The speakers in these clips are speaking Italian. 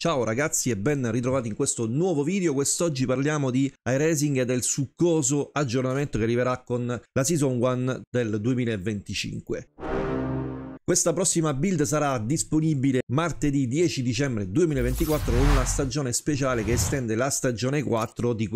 Ciao ragazzi e ben ritrovati in questo nuovo video, quest'oggi parliamo di iRacing e del succoso aggiornamento che arriverà con la Season 1 del 2025. Questa prossima build sarà disponibile martedì 10 dicembre 2024 con una stagione speciale che estende la stagione 4 di,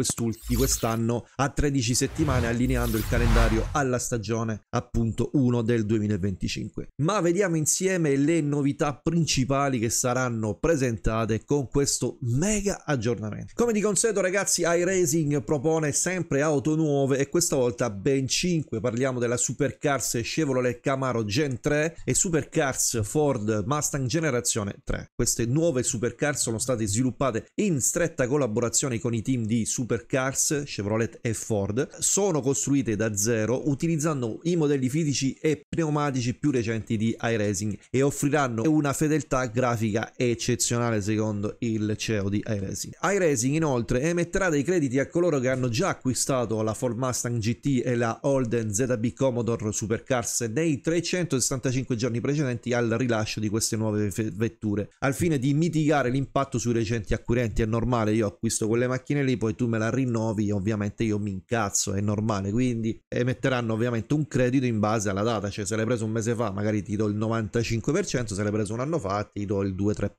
di quest'anno a 13 settimane allineando il calendario alla stagione appunto 1 del 2025. Ma vediamo insieme le novità principali che saranno presentate con questo mega aggiornamento. Come di consueto ragazzi iRacing propone sempre auto nuove e questa volta ben 5, parliamo della Supercars Chevrolet Camaro Gen 3 e Supercars Ford Mustang Generazione 3. Queste nuove supercars sono state sviluppate in stretta collaborazione con i team di Supercars, Chevrolet e Ford. Sono costruite da zero utilizzando i modelli fisici e pneumatici più recenti di iRacing e offriranno una fedeltà grafica eccezionale secondo il CEO di iRacing. iRacing inoltre emetterà dei crediti a coloro che hanno già acquistato la Ford Mustang GT e la Holden ZB Commodore Supercars nei 365 giorni giorni precedenti al rilascio di queste nuove vetture, al fine di mitigare l'impatto sui recenti acquirenti. È normale, io acquisto quelle macchine lì, poi tu me la rinnovi, ovviamente io mi incazzo, è normale. Quindi emetteranno ovviamente un credito in base alla data, cioè se l'hai preso un mese fa magari ti do il 95%, se l'hai preso un anno fa ti do il 2-3%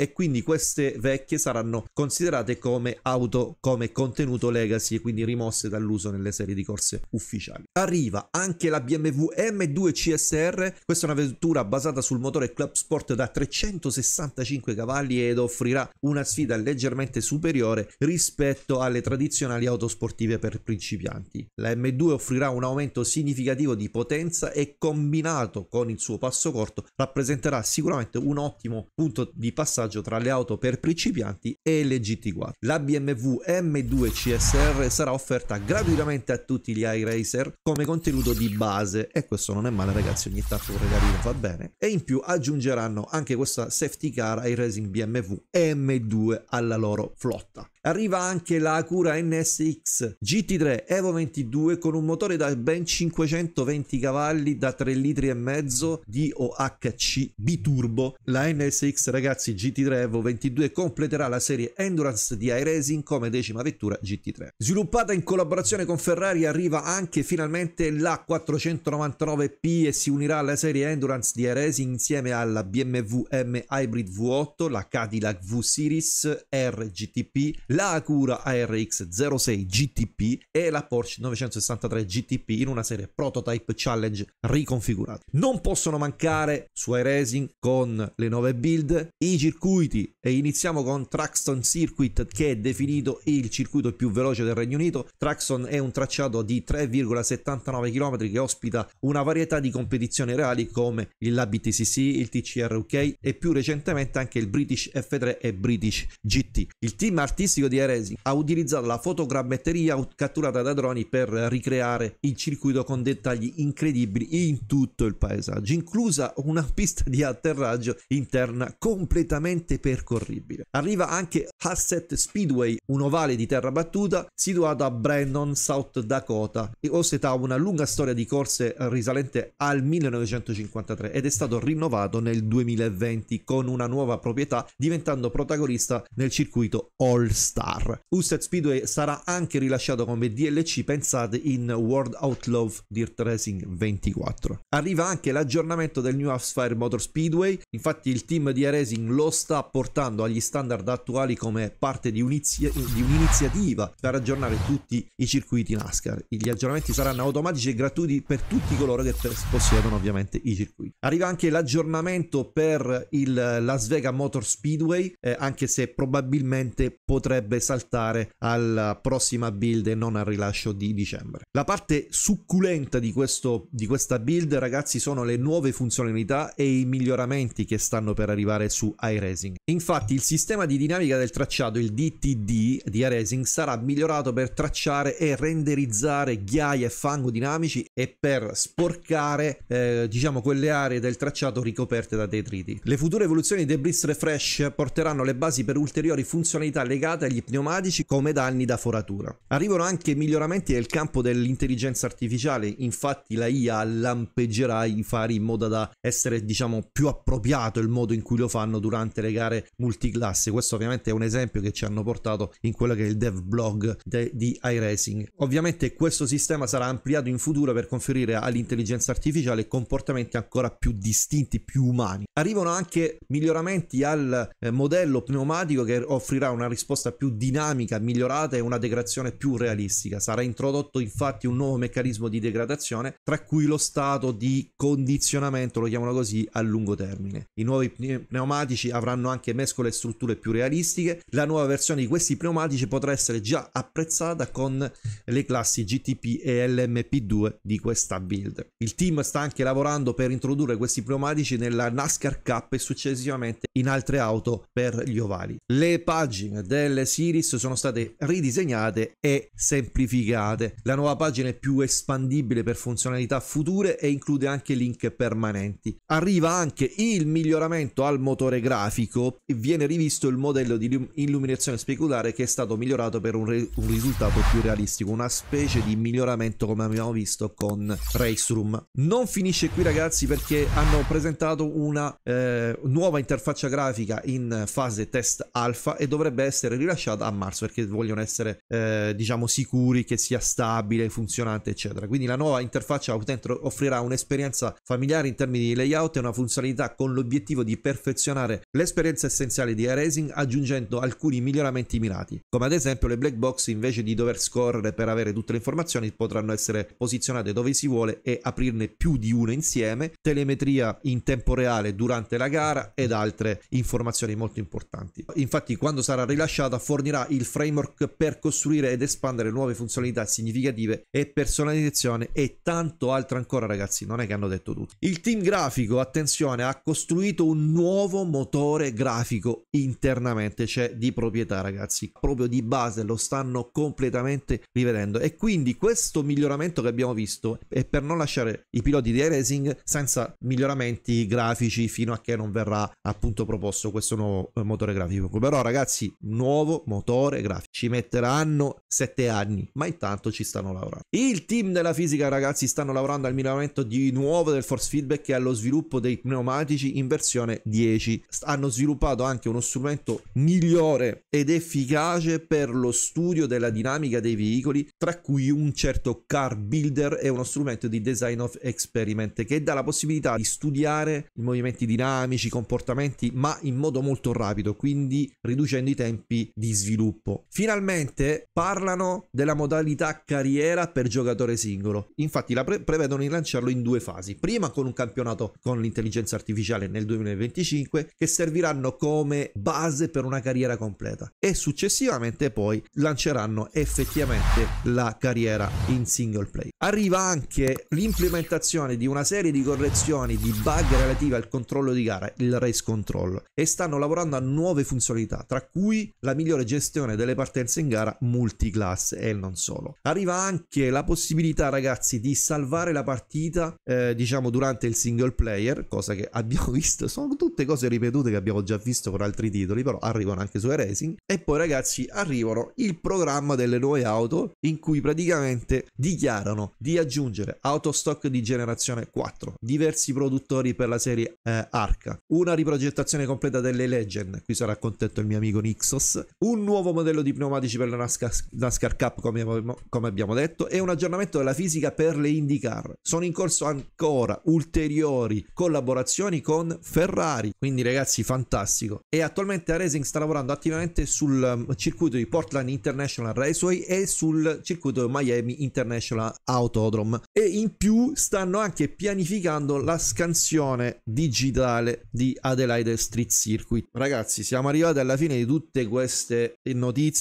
e quindi queste vecchie saranno considerate come auto, come contenuto legacy e quindi rimosse dall'uso nelle serie di corse ufficiali. Arriva anche la BMW M2 CSR, questa è una vettura basata sul motore Club Sport da 365 cavalli ed offrirà una sfida leggermente superiore rispetto alle tradizionali auto sportive per principianti. La M2 offrirà un aumento significativo di potenza e combinato con il suo passo corto rappresenterà sicuramente un ottimo punto di passaggio passaggio tra le auto per principianti e le GT4. La BMW M2 CSR sarà offerta gratuitamente a tutti gli iRacer come contenuto di base e questo non è male ragazzi, ogni tanto un regalino va bene. E in più aggiungeranno anche questa safety car ai Racing BMW M2 alla loro flotta. Arriva anche la Acura NSX GT3 Evo 22 con un motore da ben 520 cavalli da 3 litri e mezzo di OHC biturbo. La NSX ragazzi GT3 Evo 22 completerà la serie Endurance di iRacing come decima vettura GT3. Sviluppata in collaborazione con Ferrari arriva anche finalmente la 499P e si unirà alla serie Endurance di iRacing insieme alla BMW M Hybrid V8, la Cadillac V Series RGTP la Acura ARX 06 GTP e la Porsche 963 GTP in una serie prototype challenge riconfigurata. Non possono mancare su iRacing con le nuove build i circuiti e iniziamo con Traxton Circuit che è definito il circuito più veloce del Regno Unito. Traxton è un tracciato di 3,79 km che ospita una varietà di competizioni reali come la BTCC, il TCR UK e più recentemente anche il British F3 e British GT. Il team artistico turistico di Eresi ha utilizzato la fotogrammetteria catturata da droni per ricreare il circuito con dettagli incredibili in tutto il paesaggio, inclusa una pista di atterraggio interna completamente percorribile. Arriva anche Hassett Speedway, un ovale di terra battuta situato a Brandon, South Dakota, e ha una lunga storia di corse risalente al 1953 ed è stato rinnovato nel 2020 con una nuova proprietà diventando protagonista nel circuito All Star. Used Speedway sarà anche rilasciato come DLC, pensate, in World Outlaw Dirt Racing 24. Arriva anche l'aggiornamento del New Fire Motor Speedway, infatti il team di Racing lo sta portando agli standard attuali come parte di, un'inizia- di un'iniziativa per aggiornare tutti i circuiti NASCAR. Gli aggiornamenti saranno automatici e gratuiti per tutti coloro che possiedono ovviamente i circuiti. Arriva anche l'aggiornamento per il Las Vegas Motor Speedway, eh, anche se probabilmente potrebbe dovrebbe saltare alla prossima build e non al rilascio di dicembre. La parte succulenta di, questo, di questa build ragazzi sono le nuove funzionalità e i miglioramenti che stanno per arrivare su iRacing. Infatti il sistema di dinamica del tracciato, il DTD di iRacing, sarà migliorato per tracciare e renderizzare ghiaia e fango dinamici e per sporcare eh, diciamo quelle aree del tracciato ricoperte da detriti. Le future evoluzioni di Debris Refresh porteranno le basi per ulteriori funzionalità legate agli pneumatici come danni da foratura. Arrivano anche miglioramenti nel campo dell'intelligenza artificiale, infatti la IA lampeggerà i fari in modo da essere diciamo più appropriato il modo in cui lo fanno durante le gare multiclasse. Questo ovviamente è un esempio che ci hanno portato in quello che è il dev blog de- di iRacing. Ovviamente questo sistema sarà ampliato in futuro per conferire all'intelligenza artificiale comportamenti ancora più distinti, più umani. Arrivano anche miglioramenti al eh, modello pneumatico che offrirà una risposta più dinamica, migliorata e una degradazione più realistica. Sarà introdotto infatti un nuovo meccanismo di degradazione, tra cui lo stato di condizionamento, lo chiamano così, a lungo termine. I nuovi pneumatici avranno anche mescole e strutture più realistiche. La nuova versione di questi pneumatici potrà essere già apprezzata con le classi GTP e LMP2 di questa build. Il team sta anche lavorando per introdurre questi pneumatici nella NASCAR Cup e successivamente in altre auto per gli ovali. Le pagine delle Siris sono state ridisegnate e semplificate. La nuova pagina è più espandibile per funzionalità future e include anche link permanenti. Arriva anche il miglioramento al motore grafico e viene rivisto il modello di illuminazione speculare che è stato migliorato per un, re- un risultato più realistico, una specie di miglioramento come abbiamo visto con Race Room. Non finisce qui ragazzi perché hanno presentato una eh, nuova interfaccia grafica in fase test alfa e dovrebbe essere rilasciata rilasciata a marzo perché vogliono essere eh, diciamo sicuri che sia stabile, funzionante eccetera. Quindi la nuova interfaccia utente offrirà un'esperienza familiare in termini di layout e una funzionalità con l'obiettivo di perfezionare l'esperienza essenziale di iRacing aggiungendo alcuni miglioramenti mirati. Come ad esempio le black box invece di dover scorrere per avere tutte le informazioni potranno essere posizionate dove si vuole e aprirne più di una insieme, telemetria in tempo reale durante la gara ed altre informazioni molto importanti. Infatti quando sarà rilasciata fornirà il framework per costruire ed espandere nuove funzionalità significative e personalizzazione e tanto altro ancora ragazzi, non è che hanno detto tutto. Il team grafico, attenzione, ha costruito un nuovo motore grafico internamente, cioè di proprietà ragazzi, proprio di base lo stanno completamente rivedendo e quindi questo miglioramento che abbiamo visto è per non lasciare i piloti di iRacing senza miglioramenti grafici fino a che non verrà appunto proposto questo nuovo eh, motore grafico. Però ragazzi, nuovo nuovo motore grafico. Ci metteranno 7 anni, ma intanto ci stanno lavorando. Il team della fisica, ragazzi, stanno lavorando al miglioramento di nuovo del force feedback e allo sviluppo dei pneumatici in versione 10. Hanno sviluppato anche uno strumento migliore ed efficace per lo studio della dinamica dei veicoli, tra cui un certo car builder e uno strumento di design of experiment che dà la possibilità di studiare i movimenti dinamici, i comportamenti, ma in modo molto rapido, quindi riducendo i tempi di sviluppo. Finalmente parlano della modalità carriera per giocatore singolo. Infatti la pre- prevedono di lanciarlo in due fasi. Prima con un campionato con l'intelligenza artificiale nel 2025 che serviranno come base per una carriera completa e successivamente poi lanceranno effettivamente la carriera in single play. Arriva anche l'implementazione di una serie di correzioni di bug relative al controllo di gara, il race control e stanno lavorando a nuove funzionalità, tra cui la miglioramento migliore gestione delle partenze in gara multiclass e non solo. Arriva anche la possibilità, ragazzi, di salvare la partita, eh, diciamo, durante il single player, cosa che abbiamo visto, sono tutte cose ripetute che abbiamo già visto con altri titoli, però arrivano anche su racing E poi, ragazzi, arrivano il programma delle nuove auto in cui praticamente dichiarano di aggiungere autostock di generazione 4, diversi produttori per la serie eh, Arca, una riprogettazione completa delle Legend, qui sarà contento il mio amico Nixos, un nuovo modello di pneumatici per la NASCAR, NASCAR Cup, come, come abbiamo detto, e un aggiornamento della fisica per le IndyCar. Sono in corso ancora ulteriori collaborazioni con Ferrari, quindi ragazzi fantastico. E attualmente Racing sta lavorando attivamente sul um, circuito di Portland International Raceway e sul circuito Miami International Autodrome. E in più stanno anche pianificando la scansione digitale di Adelaide Street Circuit. Ragazzi, siamo arrivati alla fine di tutte queste queste notizie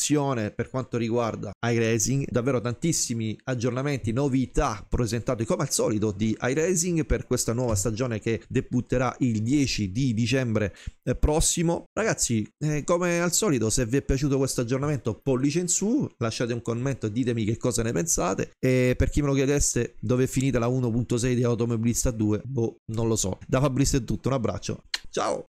per quanto riguarda iRacing, davvero tantissimi aggiornamenti, novità presentate come al solito di iRacing per questa nuova stagione che debutterà il 10 di dicembre eh, prossimo. Ragazzi, eh, come al solito, se vi è piaciuto questo aggiornamento, pollice in su, lasciate un commento, e ditemi che cosa ne pensate e per chi me lo chiedesse dove è finita la 1.6 di Automobilista 2, boh, non lo so. Da Fabrizio è tutto, un abbraccio. Ciao!